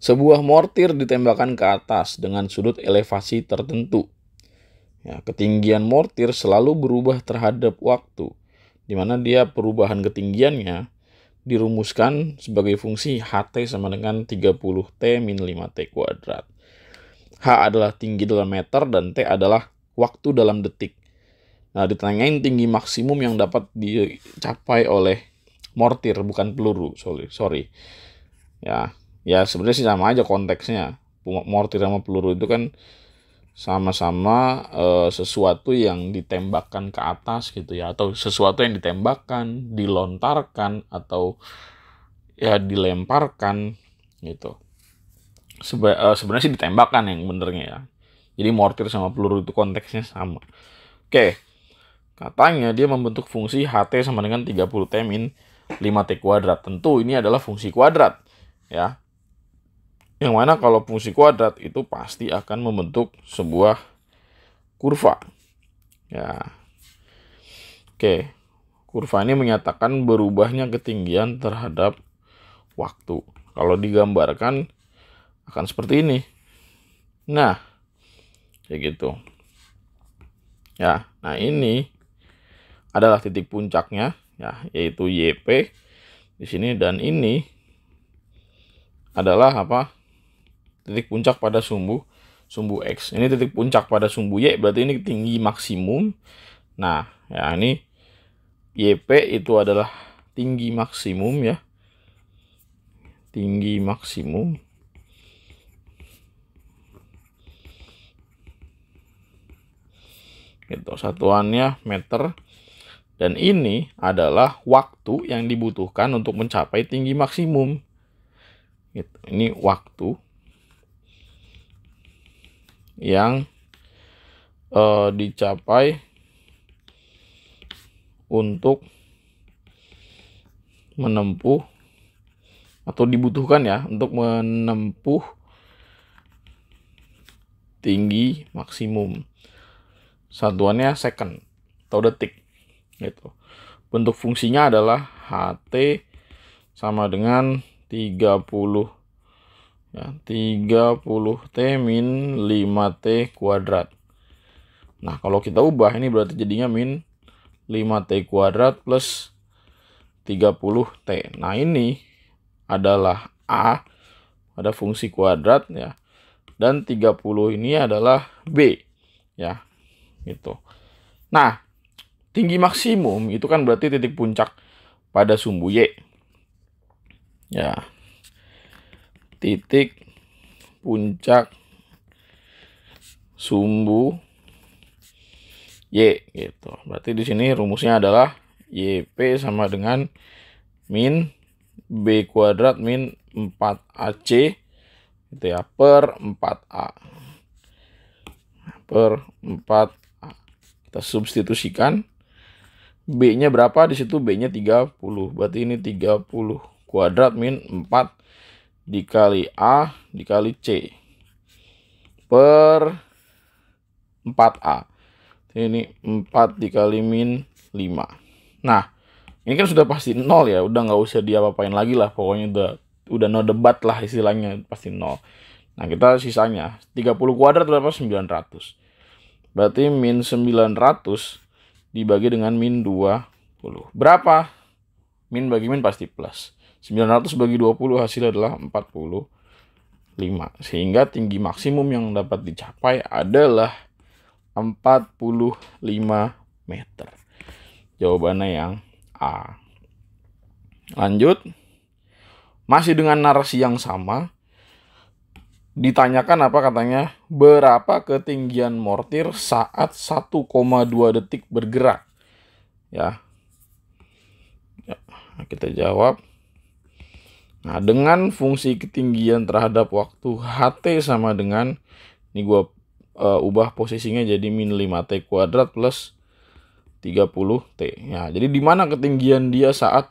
Sebuah mortir ditembakkan ke atas dengan sudut elevasi tertentu. Ya, ketinggian mortir selalu berubah terhadap waktu, di mana dia perubahan ketinggiannya dirumuskan sebagai fungsi HT sama dengan 30T min 5T kuadrat. H adalah tinggi dalam meter dan T adalah waktu dalam detik. Nah, ditanyain tinggi maksimum yang dapat dicapai oleh mortir, bukan peluru, sorry. sorry. Ya, ya sebenarnya sih sama aja konteksnya mortir sama peluru itu kan sama-sama e, sesuatu yang ditembakkan ke atas gitu ya atau sesuatu yang ditembakkan dilontarkan atau ya dilemparkan gitu Sebe e, sebenarnya sih ditembakkan yang benernya ya jadi mortir sama peluru itu konteksnya sama oke katanya dia membentuk fungsi HT sama dengan 30 T min 5T kuadrat tentu ini adalah fungsi kuadrat ya yang mana kalau fungsi kuadrat itu pasti akan membentuk sebuah kurva. Ya. Oke. Kurva ini menyatakan berubahnya ketinggian terhadap waktu. Kalau digambarkan akan seperti ini. Nah, kayak gitu. Ya, nah ini adalah titik puncaknya ya, yaitu YP di sini dan ini adalah apa? titik puncak pada sumbu sumbu X. Ini titik puncak pada sumbu Y, berarti ini tinggi maksimum. Nah, ya ini YP itu adalah tinggi maksimum ya. Tinggi maksimum. Gitu, satuannya meter. Dan ini adalah waktu yang dibutuhkan untuk mencapai tinggi maksimum. Gitu, ini waktu yang uh, dicapai untuk menempuh atau dibutuhkan ya untuk menempuh tinggi maksimum satuannya second atau detik gitu bentuk fungsinya adalah HT sama dengan 30 ya, 30T min 5T kuadrat. Nah, kalau kita ubah ini berarti jadinya min 5T kuadrat plus 30T. Nah, ini adalah A ada fungsi kuadrat ya. Dan 30 ini adalah B ya. Gitu. Nah, tinggi maksimum itu kan berarti titik puncak pada sumbu Y. Ya, titik puncak sumbu Y gitu. Berarti di sini rumusnya adalah YP sama dengan min B kuadrat min 4AC gitu ya per 4A per 4A kita substitusikan B nya berapa di situ B nya 30 berarti ini 30 kuadrat min 4 dikali A dikali C per 4A. Ini 4 dikali min 5. Nah, ini kan sudah pasti nol ya. Udah nggak usah diapa-apain lagi lah. Pokoknya udah, udah no debat lah istilahnya. Pasti nol Nah, kita sisanya. 30 kuadrat berapa? 900. Berarti min 900 dibagi dengan min 20. Berapa? Min bagi min pasti plus. 900 bagi 20 hasil adalah puluh lima sehingga tinggi maksimum yang dapat dicapai adalah 45 meter. Jawabannya yang A. Lanjut. Masih dengan narasi yang sama. Ditanyakan apa katanya? Berapa ketinggian mortir saat 1,2 detik bergerak? Ya. ya kita jawab Nah, dengan fungsi ketinggian terhadap waktu HT sama dengan, ini gue uh, ubah posisinya jadi min 5T kuadrat plus 30T. Ya, jadi di mana ketinggian dia saat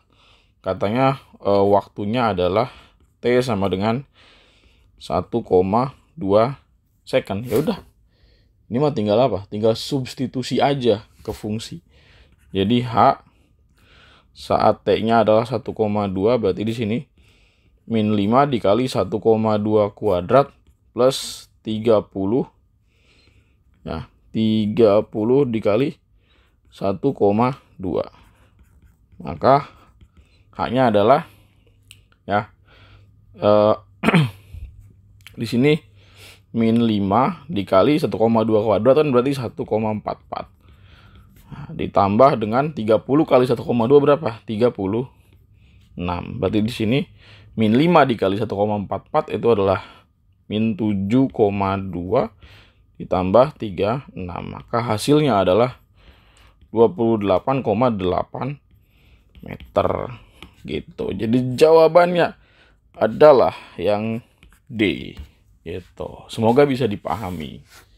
katanya uh, waktunya adalah T sama dengan 1,2 second. Ya udah. Ini mah tinggal apa? Tinggal substitusi aja ke fungsi. Jadi H saat T-nya adalah 1,2 berarti di sini min 5 dikali 1,2 kuadrat plus 30 nah 30 dikali 1,2 maka haknya adalah ya eh, di sini min 5 dikali 1,2 kuadrat kan berarti 1,44 nah, ditambah dengan 30 kali 1,2 berapa 36 berarti di sini min 5 dikali 1,44 itu adalah min 7,2 ditambah 36 maka hasilnya adalah 28,8 meter gitu jadi jawabannya adalah yang D gitu semoga bisa dipahami